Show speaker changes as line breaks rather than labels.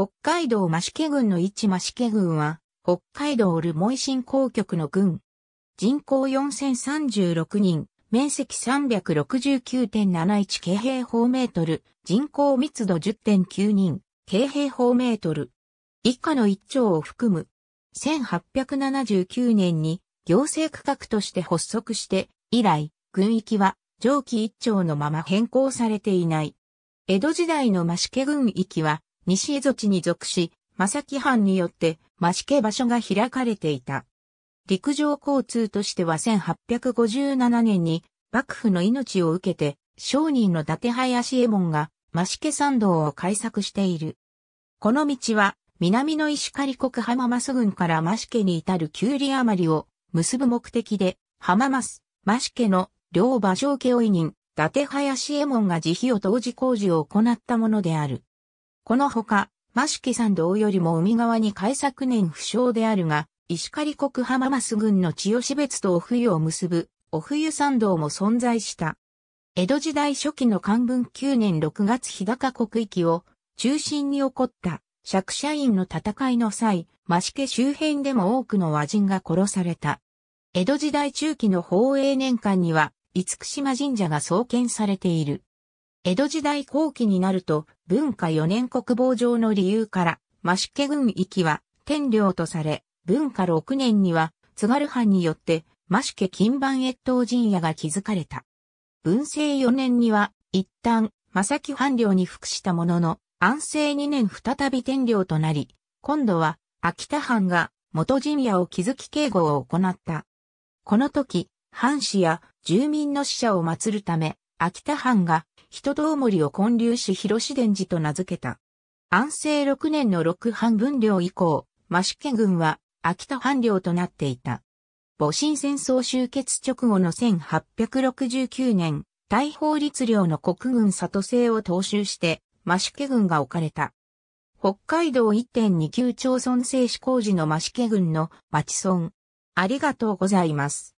北海道増毛郡の一増毛郡は、北海道ルモイ振興局の郡。人口4036人、面積369.71京平方メートル、人口密度10.9人、京平方メートル。以下の一丁を含む。1879年に行政区画として発足して、以来、軍域は上記一丁のまま変更されていない。江戸時代の増毛郡域は西江戸地に属し、正木藩によって増家場所が開かれていた。陸上交通としては1857年に幕府の命を受けて商人の伊達林右衛門が増家参道を開削している。この道は南の石狩国浜松郡から増しケに至る九里余りを結ぶ目的で、浜松、増しシの両馬上家を委任、伊達林右衛門が慈悲を当時工事を行ったものである。このほか、シ城山道よりも海側に開作年不詳であるが、石狩国浜マス郡の千代市別とお冬を結ぶ、お冬山道も存在した。江戸時代初期の漢文9年6月日高国域を中心に起こった釈社員の戦いの際、シケ周辺でも多くの和人が殺された。江戸時代中期の宝永年間には、厳島神社が創建されている。江戸時代後期になると、文化4年国防上の理由から、増毛軍域は天領とされ、文化6年には津軽藩によって増毛金盤越冬陣屋が築かれた。文政4年には一旦正木藩領に服したものの、安政2年再び天領となり、今度は秋田藩が元陣屋を築き警護を行った。この時、藩士や住民の死者を祀るため、秋田藩が人と森を建立し広伝寺と名付けた。安政6年の六藩分領以降、増家軍は秋田藩領となっていた。戊辰戦争終結直後の1869年、大法律領の国軍里制を踏襲して、増家軍が置かれた。北海道1.29町村制施工時の増家軍の町村。ありがとうございます。